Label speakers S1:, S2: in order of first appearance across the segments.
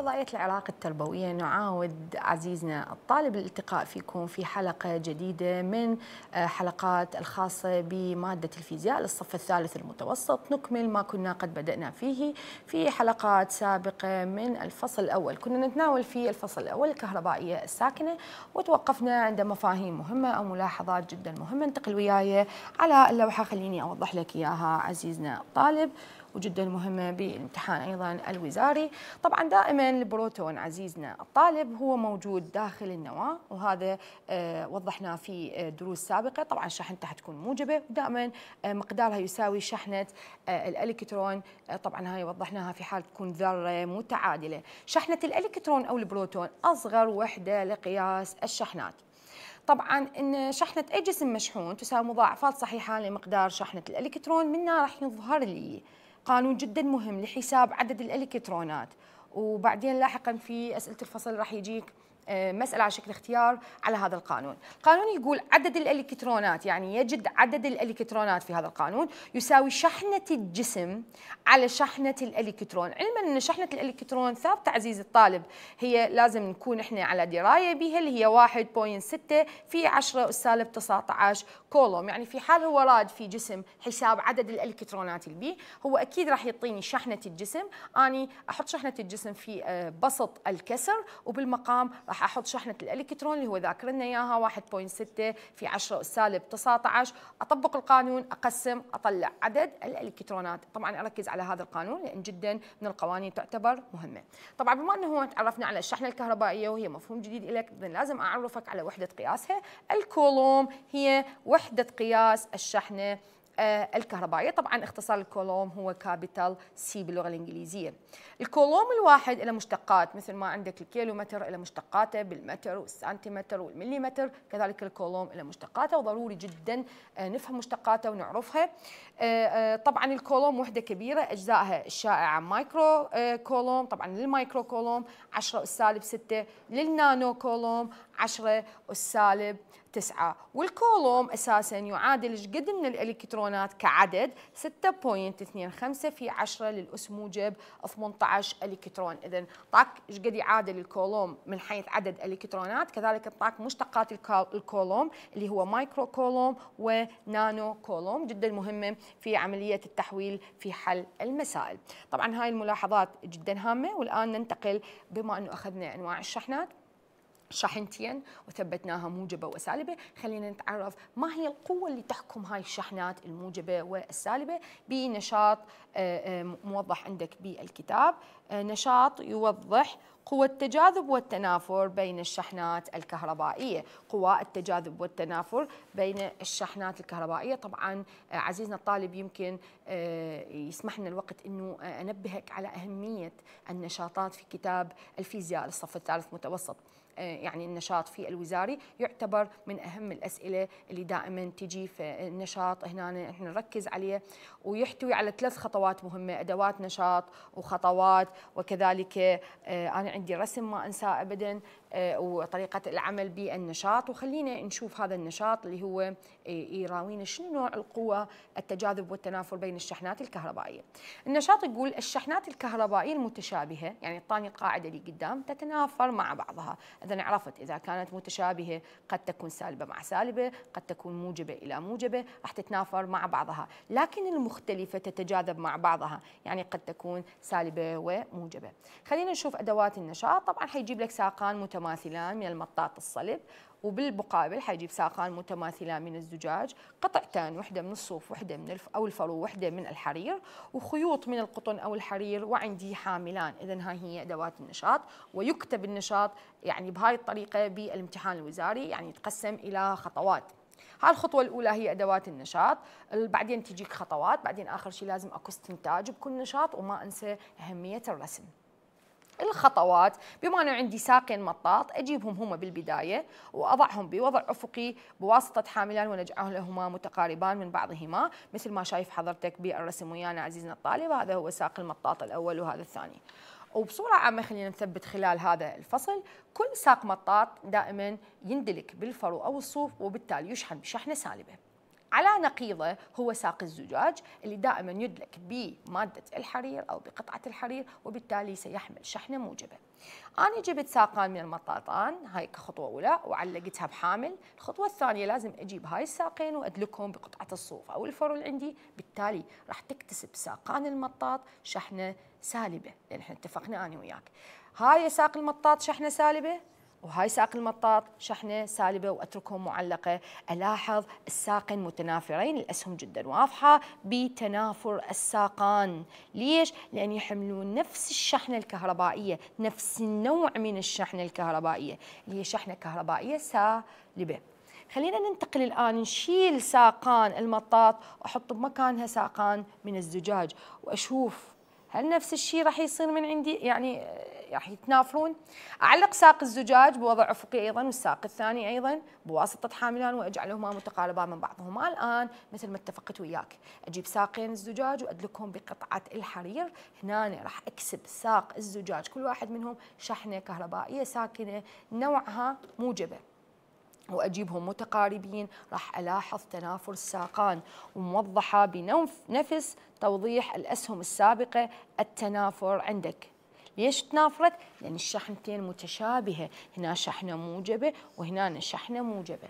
S1: فضائية العراق التربوية نعاود عزيزنا الطالب الالتقاء فيكم في حلقة جديدة من آه، حلقات الخاصة بمادة الفيزياء للصف الثالث المتوسط نكمل ما كنا قد بدأنا فيه في حلقات سابقة من الفصل الأول كنا نتناول في الفصل الأول الكهربائية الساكنة وتوقفنا عند مفاهيم مهمة أو ملاحظات جدا مهمة انتقل وياي على اللوحة خليني أوضح لك إياها عزيزنا الطالب وجدا مهمة بالامتحان أيضا الوزاري طبعا دائما البروتون عزيزنا الطالب هو موجود داخل النواة وهذا آه، وضحناه في آه، دروس سابقة طبعا شحنته حتكون موجبة ودائما آه، مقدارها يساوي شحنة الإلكترون طبعا هاي وضحناها في حال تكون ذرة متعادلة شحنة الإلكترون أو البروتون أصغر وحدة لقياس الشحنات طبعا ان شحنه اي جسم مشحون تساوي مضاعفات صحيحه لمقدار شحنه الالكترون منها راح يظهر لي قانون جدا مهم لحساب عدد الالكترونات وبعدين لاحقا في اسئله الفصل راح يجيك آه، مسألة على شكل اختيار على هذا القانون القانون يقول عدد الإلكترونات يعني يجد عدد الإلكترونات في هذا القانون يساوي شحنة الجسم على شحنة الإلكترون علما أن شحنة الإلكترون ثابتة عزيز الطالب هي لازم نكون إحنا على دراية بها اللي هي 1.6 في 10 أس سالب 19 كولوم يعني في حال هو راد في جسم حساب عدد الإلكترونات اللي بيه هو أكيد راح يعطيني شحنة الجسم أني أحط شحنة الجسم في آه، بسط الكسر وبالمقام راح احط شحنه الالكترون اللي هو ذاكر لنا اياها 1.6 في 10 سالب 19 اطبق القانون اقسم اطلع عدد الالكترونات طبعا اركز على هذا القانون لان جدا من القوانين تعتبر مهمه طبعا بما انه هون تعرفنا على الشحنه الكهربائيه وهي مفهوم جديد لك لازم اعرفك على وحده قياسها الكولوم هي وحده قياس الشحنه آه، الكهربائية طبعا اختصار الكولوم هو كابيتال سي باللغة الإنجليزية الكولوم الواحد له مشتقات مثل ما عندك الكيلومتر له مشتقاته بالمتر والسنتيمتر والمليمتر كذلك الكولوم له مشتقاته وضروري جدا آه، نفهم مشتقاته ونعرفها آه، طبعا الكولوم وحدة كبيرة أجزائها الشائعة مايكرو كولوم طبعا للمايكرو كولوم 10 أس سالب 6 للنانو كولوم 10 أس سالب تسعة والكولوم أساسا يعادل قد من الإلكترونات كعدد 6.25 في 10 للأس موجب 18 إلكترون إذا طاك قد يعادل الكولوم من حيث عدد الإلكترونات كذلك طاك مشتقات الكولوم اللي هو مايكرو كولوم ونانو كولوم جدا مهمة في عملية التحويل في حل المسائل طبعا هاي الملاحظات جدا هامة والآن ننتقل بما أنه أخذنا أنواع الشحنات شحنتين وثبتناها موجبة وسالبة خلينا نتعرف ما هي القوة اللي تحكم هاي الشحنات الموجبة والسالبة بنشاط آه، آه، موضح عندك بالكتاب آه، نشاط يوضح قوى التجاذب والتنافر بين الشحنات الكهربائية قوى التجاذب والتنافر بين الشحنات الكهربائية طبعا عزيزنا الطالب يمكن يسمح لنا الوقت أنه أنبهك على أهمية النشاطات في كتاب الفيزياء للصف الثالث متوسط آه، يعني النشاط في الوزاري يعتبر من أهم الأسئلة اللي دائما تجي في النشاط هنا احنا نركز عليه ويحتوي على ثلاث خطوات مهمة أدوات نشاط وخطوات وكذلك آه، أنا عندي رسم ما أنساه أبدا آه، وطريقة العمل بالنشاط وخلينا نشوف هذا النشاط اللي هو آه، يراوينا شنو نوع القوة التجاذب والتنافر بين الشحنات الكهربائية النشاط يقول الشحنات الكهربائية المتشابهة يعني الطانية القاعدة اللي قدام تتنافر مع بعضها إذا عرفت إذا كانت متشابهة قد تكون سالبة مع سالبة قد تكون موجبة إلى موجبة راح تتنافر مع بعضها لكن المختلفة تتجاذب مع بعضها يعني قد تكون سالبة وموجبة خلينا نشوف أدوات النشاط طبعا حيجيب لك ساقان متوازية متماثلان من المطاط الصلب وبالمقابل حيجيب ساقان متماثلان من الزجاج قطعتان وحده من الصوف وحده من الف او الفرو وحده من الحرير وخيوط من القطن او الحرير وعندي حاملان اذا ها هي ادوات النشاط ويكتب النشاط يعني بهاي الطريقه بالامتحان الوزاري يعني يتقسم الى خطوات هاي الخطوة الأولى هي أدوات النشاط بعدين تجيك خطوات بعدين آخر شيء لازم أكو استنتاج بكل نشاط وما أنسى أهمية الرسم الخطوات بما انه عندي ساقين مطاط اجيبهم هما بالبدايه واضعهم بوضع افقي بواسطه حاملان ونجعلهما متقاربان من بعضهما مثل ما شايف حضرتك بالرسم ويانا عزيزنا الطالب هذا هو ساق المطاط الاول وهذا الثاني وبصورة عامة خلينا نثبت خلال هذا الفصل كل ساق مطاط دائما يندلك بالفرو أو الصوف وبالتالي يشحن بشحنة سالبة على نقيضه هو ساق الزجاج اللي دائما يدلك بمادة الحرير أو بقطعة الحرير وبالتالي سيحمل شحنة موجبة أنا جبت ساقان من المطاطان هاي كخطوة أولى وعلقتها بحامل الخطوة الثانية لازم أجيب هاي الساقين وأدلكهم بقطعة الصوف أو الفرو اللي عندي بالتالي راح تكتسب ساقان المطاط شحنة سالبة لأن احنا اتفقنا أنا وياك هاي ساق المطاط شحنة سالبة وهاي ساق المطاط شحنه سالبه واتركهم معلقه الاحظ الساقين متنافرين الاسهم جدا واضحه بتنافر الساقان ليش لان يحملون نفس الشحنه الكهربائيه نفس النوع من الشحنه الكهربائيه اللي هي شحنه كهربائيه سالبه خلينا ننتقل الآن نشيل ساقان المطاط وأحط بمكانها ساقان من الزجاج وأشوف هل نفس الشيء راح يصير من عندي يعني آه، راح يتنافرون اعلق ساق الزجاج بوضع افقي ايضا والساق الثاني ايضا بواسطه حاملان واجعلهما متقاربا من بعضهما الان مثل ما اتفقت وياك اجيب ساقين الزجاج وادلكهم بقطعه الحرير هنا راح اكسب ساق الزجاج كل واحد منهم شحنه كهربائيه ساكنه نوعها موجبه وأجيبهم متقاربين راح ألاحظ تنافر الساقان وموضحة بنفس توضيح الأسهم السابقة التنافر عندك ليش تنافرت؟ لأن الشحنتين متشابهة هنا شحنة موجبة وهنا شحنة موجبة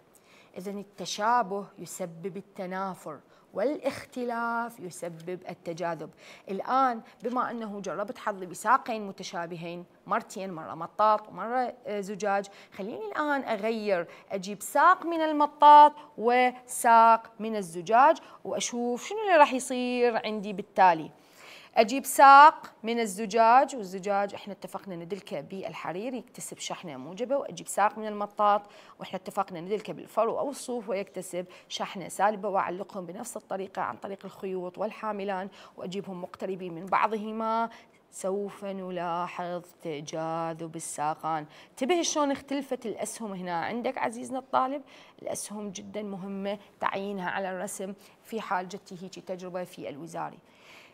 S1: إذا التشابه يسبب التنافر والاختلاف يسبب التجاذب الآن بما أنه جربت حظي بساقين متشابهين مرتين مرة مطاط ومرة آه، زجاج خليني الآن أغير أجيب ساق من المطاط وساق من الزجاج وأشوف شنو اللي راح يصير عندي بالتالي اجيب ساق من الزجاج والزجاج احنا اتفقنا ندلكه بالحرير يكتسب شحنه موجبه واجيب ساق من المطاط واحنا اتفقنا ندلكه بالفرو او الصوف ويكتسب شحنه سالبه واعلقهم بنفس الطريقه عن طريق الخيوط والحاملان واجيبهم مقتربين من بعضهما سوف نلاحظ تجاذب الساقان انتبه شلون اختلفت الأسهم هنا عندك عزيزنا الطالب الأسهم جدا مهمة تعيينها على الرسم في حال جتي هيك تجربة في الوزاري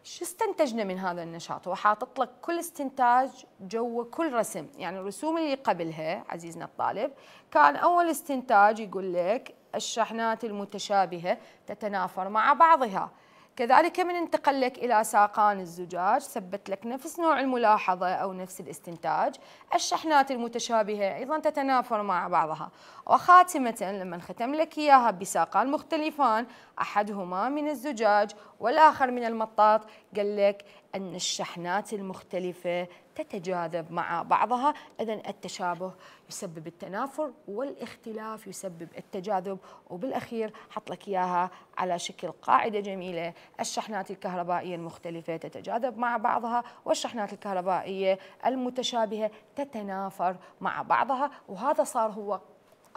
S1: شو استنتجنا من هذا النشاط وحاطط لك كل استنتاج جوا كل رسم يعني الرسوم اللي قبلها عزيزنا الطالب كان أول استنتاج يقول لك الشحنات المتشابهة تتنافر مع بعضها كذلك من انتقل لك إلى ساقان الزجاج ثبت لك نفس نوع الملاحظة أو نفس الاستنتاج الشحنات المتشابهة أيضا تتنافر مع بعضها وخاتمة لما ختم لك إياها بساقان مختلفان أحدهما من الزجاج والآخر من المطاط قال لك أن الشحنات المختلفة تتجاذب مع بعضها إذا التشابه يسبب التنافر والاختلاف يسبب التجاذب وبالأخير حط لك إياها على شكل قاعدة جميلة الشحنات الكهربائية المختلفة تتجاذب مع بعضها والشحنات الكهربائية المتشابهة تتنافر مع بعضها وهذا صار هو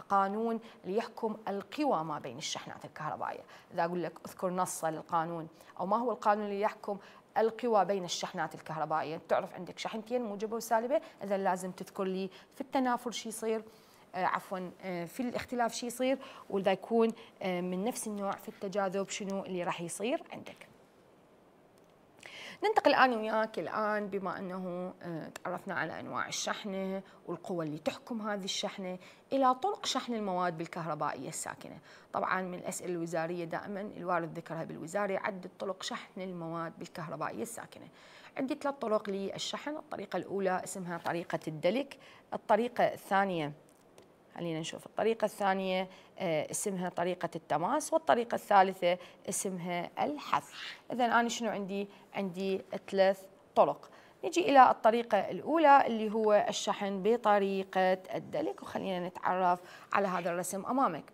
S1: قانون ليحكم القوى ما بين الشحنات الكهربائية إذا أقول لك أذكر نصا للقانون أو ما هو القانون اللي يحكم القوى بين الشحنات الكهربائية تعرف عندك شحنتين موجبة وسالبة إذا لازم تذكر لي في التنافر شي يصير آه، عفوا آه، في الاختلاف شي يصير وإذا يكون آه، من نفس النوع في التجاذب شنو اللي راح يصير عندك ننتقل الآن وياك الآن بما أنه آه، تعرفنا على أنواع الشحنة والقوى اللي تحكم هذه الشحنة إلى طرق شحن المواد بالكهربائية الساكنة طبعا من الأسئلة الوزارية دائما الوارد ذكرها بالوزارة عدة طرق شحن المواد بالكهربائية الساكنة عندي ثلاث طرق للشحن الطريقة الأولى اسمها طريقة الدلك الطريقة الثانية خلينا نشوف الطريقة الثانية آه، اسمها طريقة التماس والطريقة الثالثة اسمها الحث إذا أنا شنو عندي؟ عندي ثلاث طرق نجي إلى الطريقة الأولى اللي هو الشحن بطريقة الدلك وخلينا نتعرف على هذا الرسم أمامك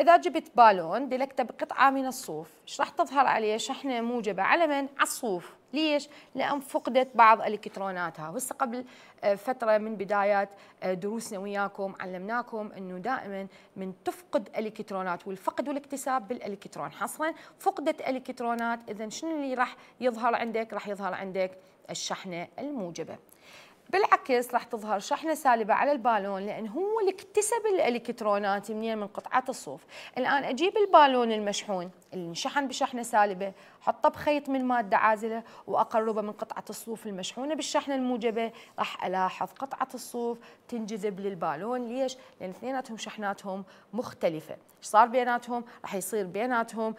S1: إذا جبت بالون دلكته بقطعة من الصوف إيش راح تظهر عليه شحنة موجبة على من؟ على الصوف ليش؟ لأن فقدت بعض الكتروناتها، وهسه قبل آه، فترة من بدايات آه، دروسنا وياكم علمناكم أنه دائما من تفقد الكترونات والفقد والاكتساب بالإلكترون حصلا فقدت الكترونات إذا شنو اللي راح يظهر عندك؟ راح يظهر عندك الشحنة الموجبة بالعكس رح تظهر شحنة سالبة على البالون لأن هو اللي اكتسب الإلكترونات منين من قطعة الصوف الآن أجيب البالون المشحون اللي انشحن بشحنة سالبة حطه بخيط من مادة عازلة وأقربه من قطعة الصوف المشحونة بالشحنة الموجبة راح ألاحظ قطعة الصوف تنجذب للبالون ليش؟ لأن اثنيناتهم شحناتهم مختلفة ايش صار بيناتهم؟ راح يصير بيناتهم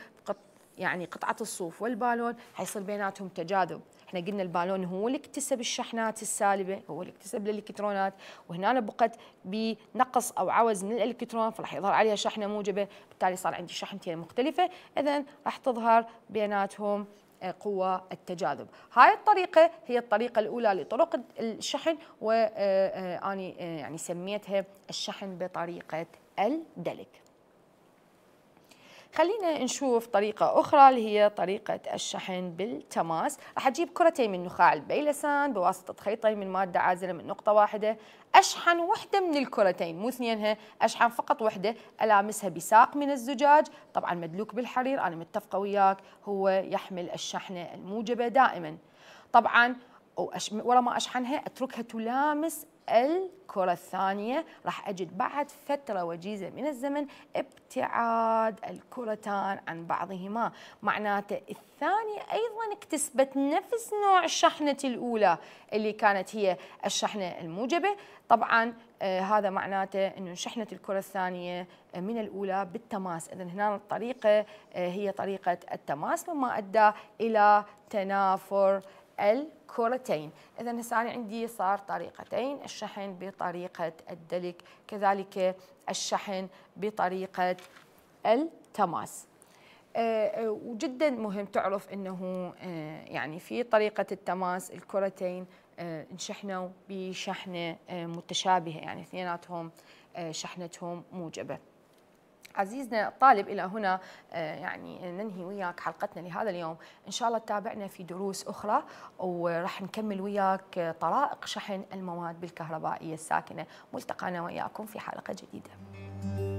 S1: يعني قطعة الصوف والبالون حيصير بيناتهم تجاذب احنا قلنا البالون هو اللي اكتسب الشحنات السالبه هو اللي اكتسب الالكترونات وهنا بقت بنقص او عوز من الالكترون فراح يظهر عليها شحنه موجبه بالتالي صار عندي شحنتين مختلفه اذا راح تظهر بيناتهم آه، قوة التجاذب هاي الطريقة هي الطريقة الأولى لطرق الشحن وأني آه، آه، يعني سميتها الشحن بطريقة الدلك خلينا نشوف طريقة أخرى اللي هي طريقة الشحن بالتماس رح أجيب كرتين من نخاع البيلسان بواسطة خيطين من مادة عازلة من نقطة واحدة أشحن وحدة من الكرتين مو اثنينها أشحن فقط وحدة ألامسها بساق من الزجاج طبعا مدلوك بالحرير أنا متفقة وياك هو يحمل الشحنة الموجبة دائما طبعا ورا ما أشحنها أتركها تلامس الكرة الثانية راح أجد بعد فترة وجيزة من الزمن ابتعاد الكرتان عن بعضهما معناته الثانية أيضا اكتسبت نفس نوع شحنة الأولى اللي كانت هي الشحنة الموجبة طبعا آه هذا معناته أنه شحنة الكرة الثانية آه، من الأولى بالتماس إذا هنا الطريقة آه هي طريقة التماس مما أدى إلى تنافر الكرتين إذا هسه عندي صار طريقتين الشحن بطريقة الدلك كذلك الشحن بطريقة التماس آه، آه، وجدا مهم تعرف انه آه، يعني في طريقه التماس الكرتين انشحنوا بشحنه متشابهه يعني اثنيناتهم شحنتهم موجبه عزيزنا الطالب الى هنا آه، يعني ننهي وياك حلقتنا لهذا اليوم ان شاء الله تتابعنا في دروس اخرى وراح نكمل وياك طرائق شحن المواد بالكهربائيه الساكنه ملتقانا وياكم في حلقه جديده